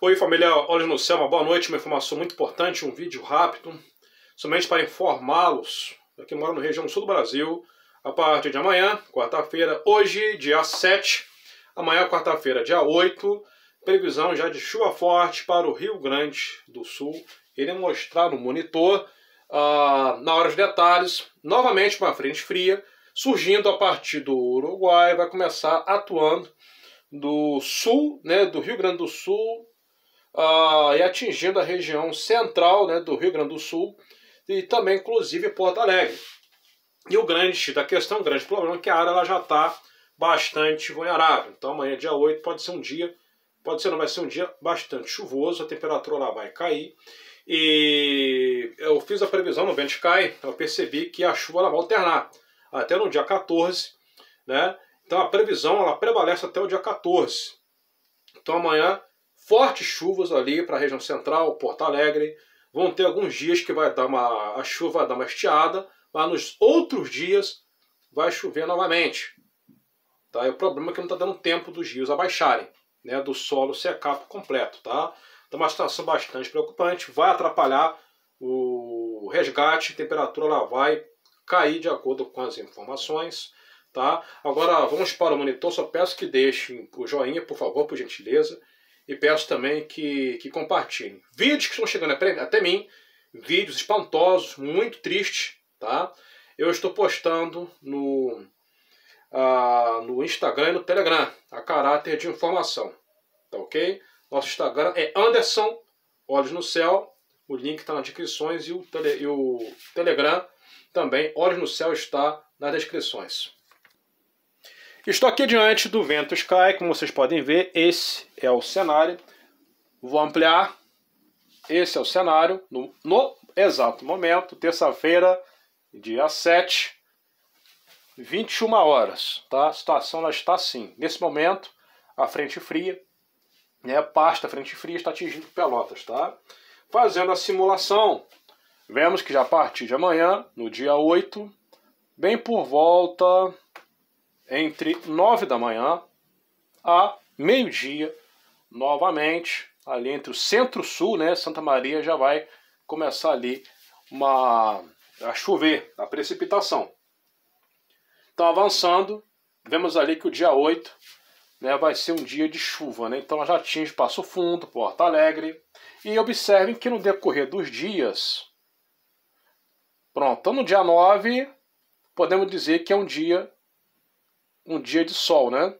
Oi família, olhos no céu, uma boa noite, uma informação muito importante, um vídeo rápido, somente para informá-los, eu que moro na região sul do Brasil, a partir de amanhã, quarta-feira, hoje, dia 7, amanhã, quarta-feira, dia 8, previsão já de chuva forte para o Rio Grande do Sul, irei mostrar no monitor, ah, na hora de detalhes, novamente uma frente fria, surgindo a partir do Uruguai, vai começar atuando do sul, né, do Rio Grande do Sul, ah, e atingindo a região central né, do Rio Grande do Sul e também, inclusive, Porto Alegre. E o grande da questão, o grande problema é que a área ela já está bastante vulnerável. Então amanhã, dia 8, pode ser um dia, pode ser, não vai ser um dia bastante chuvoso, a temperatura lá vai cair. E eu fiz a previsão no Vente Cai, eu percebi que a chuva ela vai alternar até no dia 14, né? Então a previsão ela prevalece até o dia 14. Então amanhã fortes chuvas ali para a região central, Porto Alegre. Vão ter alguns dias que vai dar uma a chuva, vai dar uma estiada, mas nos outros dias vai chover novamente. Tá? E é o problema é que não está dando tempo dos rios abaixarem, né? do solo secar por completo. Tá? Então, uma situação bastante preocupante, vai atrapalhar o resgate, a temperatura lá vai cair de acordo com as informações. Tá? Agora vamos para o monitor, só peço que deixem o joinha, por favor, por gentileza e peço também que, que compartilhem. Vídeos que estão chegando até mim, vídeos espantosos, muito tristes, tá? Eu estou postando no, ah, no Instagram e no Telegram, a caráter de informação, tá ok? Nosso Instagram é Anderson Olhos no Céu, o link está nas descrições e o, tele, e o Telegram também, Olhos no Céu está nas descrições. Estou aqui diante do Vento Sky, como vocês podem ver, esse é o cenário. Vou ampliar. Esse é o cenário no, no exato momento, terça-feira, dia 7, 21 horas. Tá? A situação ela está assim. Nesse momento, a frente fria, né, parte da frente fria está atingindo Pelotas. Tá? Fazendo a simulação, vemos que já a partir de amanhã, no dia 8, bem por volta entre 9 da manhã a meio-dia, novamente, ali entre o centro-sul, né? Santa Maria já vai começar ali uma a chover, a precipitação. Então, avançando, vemos ali que o dia 8 né, vai ser um dia de chuva, né? Então já atinge Passo Fundo, Porto Alegre. E observem que no decorrer dos dias. Pronto, então no dia 9, podemos dizer que é um dia um dia de sol, né?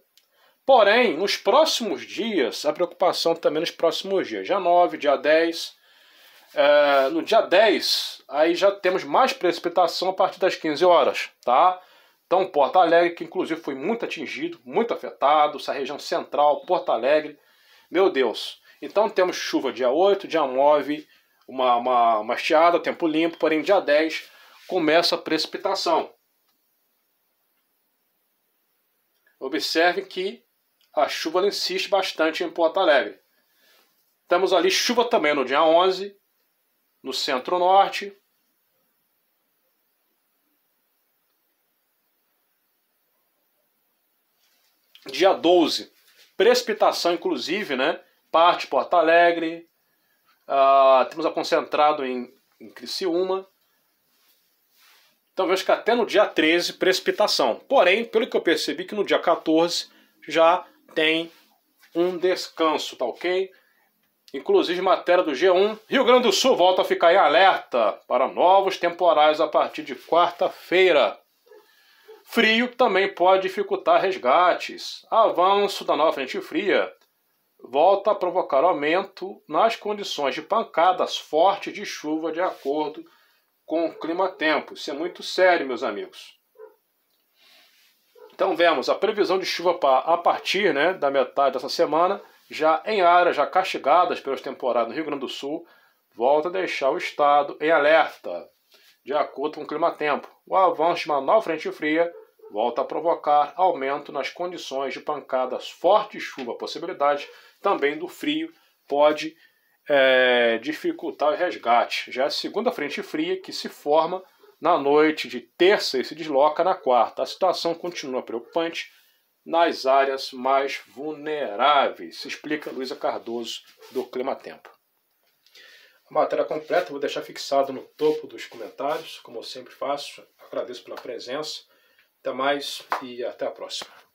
Porém, nos próximos dias, a preocupação também nos próximos dias, dia 9, dia 10. É, no dia 10, aí já temos mais precipitação a partir das 15 horas, tá? Então, Porto Alegre, que inclusive foi muito atingido, muito afetado, essa região central, Porto Alegre, meu Deus. Então, temos chuva dia 8, dia 9, uma, uma, uma estiada, tempo limpo, porém, dia 10 começa a precipitação. Observe que a chuva insiste bastante em Porto Alegre. Temos ali chuva também no dia 11, no centro-norte. Dia 12, precipitação, inclusive, né? Parte Porto Alegre. Ah, temos a concentrado em, em Criciúma talvez então, que até no dia 13 precipitação. Porém, pelo que eu percebi que no dia 14 já tem um descanso, tá ok? Inclusive, matéria do G1, Rio Grande do Sul volta a ficar em alerta para novos temporais a partir de quarta-feira. Frio também pode dificultar resgates. Avanço da nova frente fria volta a provocar aumento nas condições de pancadas fortes de chuva, de acordo com com o clima-tempo. Isso é muito sério, meus amigos. Então vemos a previsão de chuva a partir né, da metade dessa semana, já em áreas já castigadas pelos temporais no Rio Grande do Sul, volta a deixar o estado em alerta, de acordo com o clima-tempo. O avanço de uma nova frente fria volta a provocar aumento nas condições de pancadas forte chuva. possibilidade também do frio pode é, dificultar o resgate. Já é a segunda frente fria que se forma na noite de terça e se desloca na quarta. A situação continua preocupante nas áreas mais vulneráveis, explica Luísa Cardoso do Clima Tempo. A matéria completa vou deixar fixada no topo dos comentários, como eu sempre faço. Agradeço pela presença. Até mais e até a próxima.